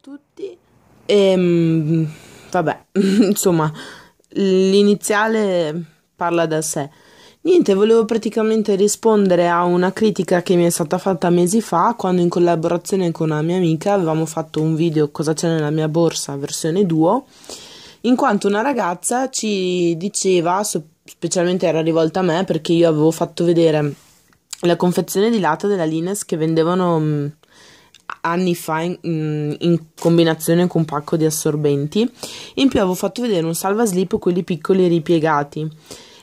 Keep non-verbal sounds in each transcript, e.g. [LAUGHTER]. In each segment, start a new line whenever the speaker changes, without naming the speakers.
tutti. E ehm, vabbè, [LAUGHS] insomma, l'iniziale parla da sé. Niente, volevo praticamente rispondere a una critica che mi è stata fatta mesi fa quando in collaborazione con una mia amica avevamo fatto un video Cosa c'è nella mia borsa versione duo, in quanto una ragazza ci diceva, specialmente era rivolta a me perché io avevo fatto vedere la confezione di lata della Lines che vendevano mm, anni fa in, mm, in, combinazione con un pacco di assorbenti. In più avevo fatto vedere un salvaslip, quelli piccoli ripiegati.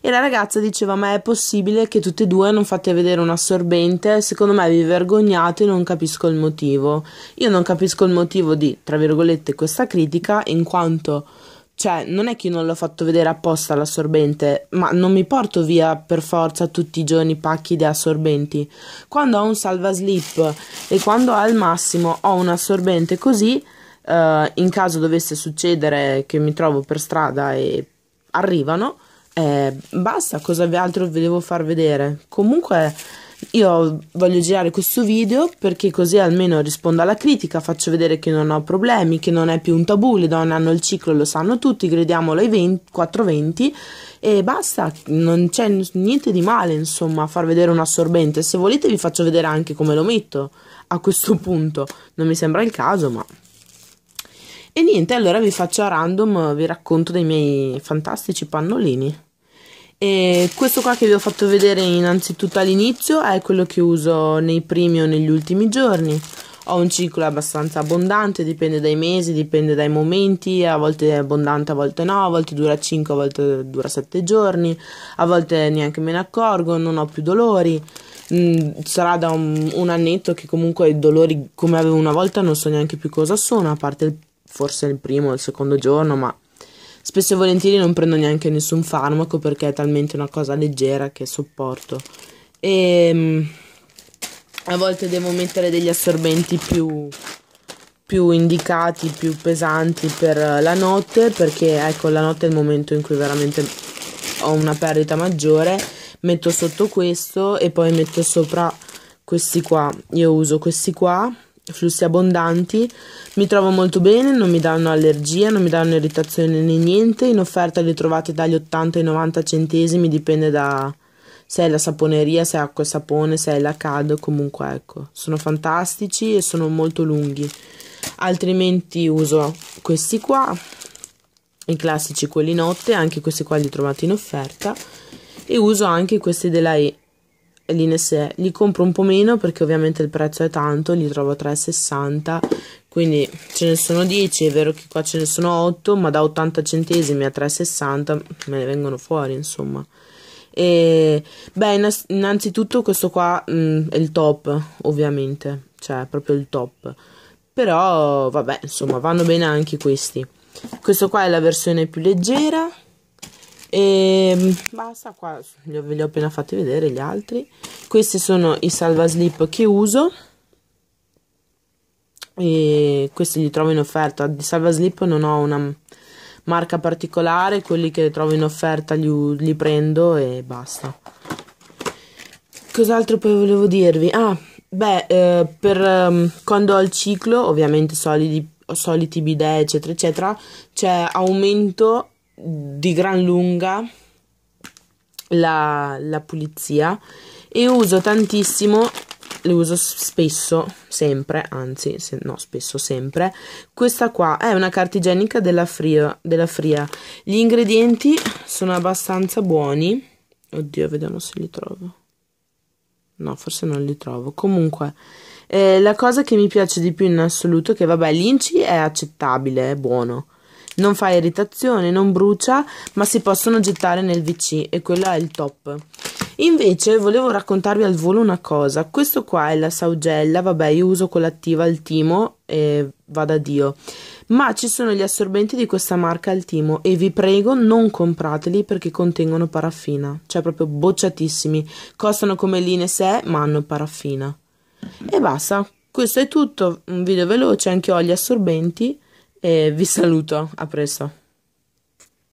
E la ragazza diceva: Ma è possibile che tutte e due non fate vedere un assorbente? Secondo me vi vergognate e non capisco il motivo. Io non capisco il motivo di, tra virgolette, questa critica, in quanto cioè, non è che io non l'ho fatto vedere apposta l'assorbente, ma non mi porto via per forza tutti i giorni pacchi di assorbenti. Quando ho un salvaslip e quando al massimo ho un assorbente così, eh, in caso dovesse succedere che mi trovo per strada e arrivano, eh, basta, cosa altro vi devo far vedere? Comunque io voglio girare questo video perché così almeno rispondo alla critica, faccio vedere che non ho problemi, che non è più un tabù, le donne hanno il ciclo, lo sanno tutti, crediamolo ai 20, 420 e basta, non c'è niente di male insomma a far vedere un assorbente, se volete vi faccio vedere anche come lo metto a questo punto, non mi sembra il caso ma... E niente, allora vi faccio a random, vi racconto dei miei fantastici pannolini e questo qua che vi ho fatto vedere innanzitutto all'inizio è quello che uso nei primi o negli ultimi giorni ho un ciclo abbastanza abbondante dipende dai mesi dipende dai momenti a volte è abbondante a volte no a volte dura 5 a volte dura 7 giorni a volte neanche me ne accorgo non ho più dolori mm, sarà da un, un, annetto che comunque i dolori come avevo una volta non so neanche più cosa sono, a parte il, forse il primo o il secondo giorno, ma Spesso e volentieri non prendo neanche nessun farmaco perché è talmente una cosa leggera che sopporto. E ehm, a volte devo mettere degli assorbenti più, più indicati, più pesanti per la notte perché ecco la notte è il momento in cui veramente ho una perdita maggiore. Metto sotto questo e poi metto sopra questi qua. Io uso questi qua flussi abbondanti, mi trovo molto bene, non mi danno allergia, non mi danno irritazione né niente, in offerta li trovate dagli 80 ai 90 centesimi, dipende da se è la saponeria, se è acqua e sapone, se è la CAD, comunque ecco, sono fantastici e sono molto lunghi. Altrimenti uso questi qua, i classici quelli notte, anche questi qua li trovate in offerta e uso anche questi della E in l'Inese li compro un po' meno perché ovviamente il prezzo è tanto, li trovo a 3,60 quindi ce ne sono 10, è vero che qua ce ne sono 8 ma da 80 centesimi a 3,60 me ne vengono fuori insomma e beh innanzitutto questo qua mh, è il top ovviamente, cioè proprio il top però vabbè insomma vanno bene anche questi questo qua è la versione più leggera e ehm, basta qua ve li ho appena fatti vedere gli altri questi sono i salva slip che uso e questi li trovo in offerta di salva slip non ho una marca particolare quelli che trovo in offerta li, li prendo e basta cos'altro poi volevo dirvi ah beh eh, per eh, quando ho il ciclo ovviamente solidi, soliti bidet eccetera eccetera c'è aumento di gran lunga la, la pulizia e uso tantissimo le uso spesso, sempre, anzi, se, no, spesso sempre. Questa qua è una carta igienica della Fria, della Fria. Gli ingredienti sono abbastanza buoni. Oddio, vediamo se li trovo. No, forse non li trovo. Comunque, eh, la cosa che mi piace di più in assoluto è che, vabbè, l'inci è accettabile, è buono non fa irritazione, non brucia, ma si possono gettare nel WC e quello è il top. Invece volevo raccontarvi al volo una cosa, questo qua è la saugella, vabbè io uso con l'attiva al timo e vada Dio, ma ci sono gli assorbenti di questa marca al timo e vi prego non comprateli perché contengono paraffina, cioè proprio bocciatissimi, costano come l'Inesè ma hanno paraffina. E basta, questo è tutto, un video veloce, anche ho gli assorbenti e vi saluto, a presto.